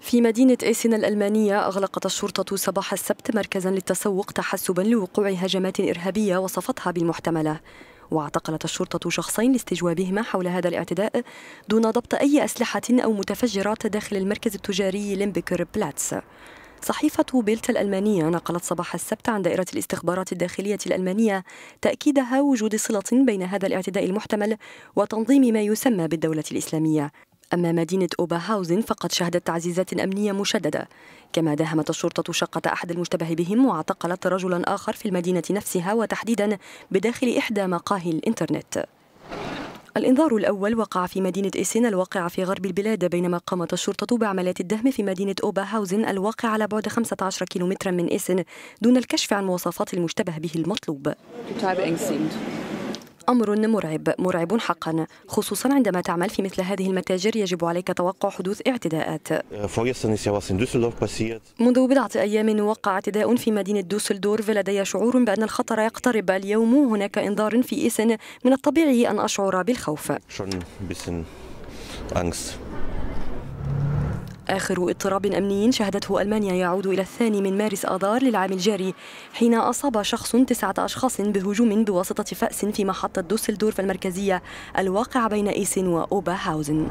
في مدينة إيسن الألمانية أغلقت الشرطة صباح السبت مركزا للتسوق تحسبا لوقوع هجمات إرهابية وصفتها بالمحتملة واعتقلت الشرطة شخصين لاستجوابهما حول هذا الاعتداء دون ضبط أي أسلحة أو متفجرات داخل المركز التجاري ليمبكر بلاتس صحيفة بيلت الألمانية نقلت صباح السبت عن دائرة الاستخبارات الداخلية الألمانية تأكيدها وجود صلة بين هذا الاعتداء المحتمل وتنظيم ما يسمى بالدولة الإسلامية أما مدينة أوباهاوزن فقد شهدت تعزيزات أمنية مشددة كما داهمت الشرطة شقة أحد المشتبه بهم واعتقلت رجلا آخر في المدينة نفسها وتحديدا بداخل إحدى مقاهي الإنترنت الإنذار الأول وقع في مدينة إيسين الواقعة في غرب البلاد بينما قامت الشرطة بعمليات الدهم في مدينة أوباهاوزن الواقعة على بعد 15 كيلومترا من إيسين دون الكشف عن مواصفات المشتبه به المطلوب أمر مرعب مرعب حقا خصوصا عندما تعمل في مثل هذه المتاجر يجب عليك توقع حدوث اعتداءات منذ بضعة أيام وقع اعتداء في مدينة دوسلدورف لدي شعور بأن الخطر يقترب اليوم هناك إنذار في إسن من الطبيعي أن أشعر بالخوف آخر اضطراب أمني شهدته ألمانيا يعود إلى الثاني من مارس آذار للعام الجاري حين أصاب شخص تسعة أشخاص بهجوم بواسطة فأس في محطة دوسلدورف المركزية الواقع بين إيسن وأوبا هاوزن